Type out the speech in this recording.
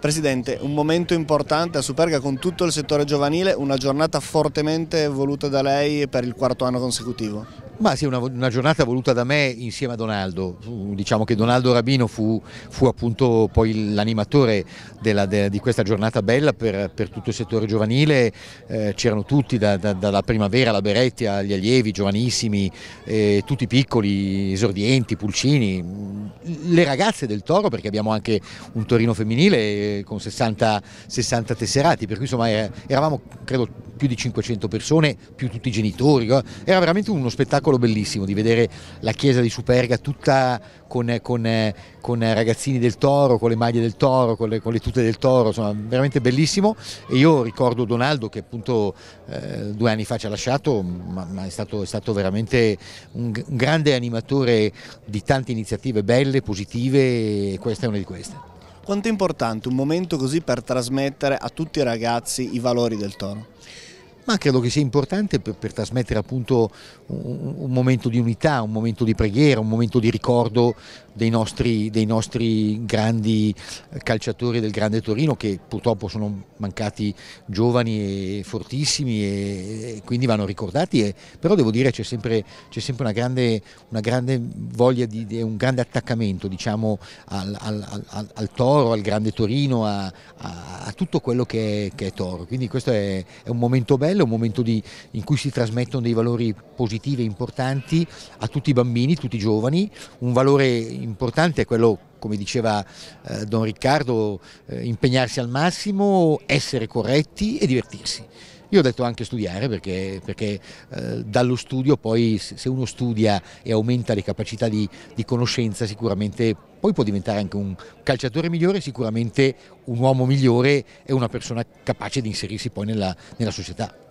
Presidente, un momento importante a Superga con tutto il settore giovanile, una giornata fortemente voluta da lei per il quarto anno consecutivo. Ma sì, una, una giornata voluta da me insieme a Donaldo, diciamo che Donaldo Rabino fu, fu appunto poi l'animatore de, di questa giornata bella per, per tutto il settore giovanile, eh, c'erano tutti da, da, dalla primavera alla Beretti agli allievi, giovanissimi, eh, tutti piccoli, esordienti, pulcini, le ragazze del Toro perché abbiamo anche un Torino femminile con 60, 60, tesserati, per cui insomma eh, eravamo credo più di 500 persone, più tutti i genitori, eh. era veramente uno spettacolo bellissimo di vedere la chiesa di Superga tutta con, con, con ragazzini del toro, con le maglie del toro, con le, con le, tute del toro, insomma veramente bellissimo e io ricordo Donaldo che appunto eh, due anni fa ci ha lasciato, ma, ma è, stato, è, stato, veramente un, un grande animatore di tante iniziative belle, positive e questa è una di queste. Quanto è importante un momento così per trasmettere a tutti i ragazzi i valori del toro? ma credo che sia importante per, per trasmettere appunto un, un, momento di unità, un momento di preghiera, un momento di ricordo dei nostri, dei nostri grandi eh, calciatori del Grande Torino che purtroppo sono mancati giovani e fortissimi e, e quindi vanno ricordati, e, però devo dire c'è sempre, sempre, una, grande, una grande voglia, di, di, un grande attaccamento diciamo, al, al, al, al, Toro, al Grande Torino, a, a, a tutto quello che è, che è Toro, quindi questo è, è un momento bello bello, un momento di, in cui si trasmettono dei valori positivi e importanti a tutti i bambini, tutti i giovani. Un valore importante è quello come diceva eh, Don Riccardo, eh, impegnarsi al massimo, essere corretti e divertirsi. Io ho detto anche studiare perché, perché eh, dallo studio poi se uno studia e aumenta le capacità di, di, conoscenza sicuramente poi può diventare anche un calciatore migliore, sicuramente un uomo migliore e una persona capace di inserirsi poi nella, nella società.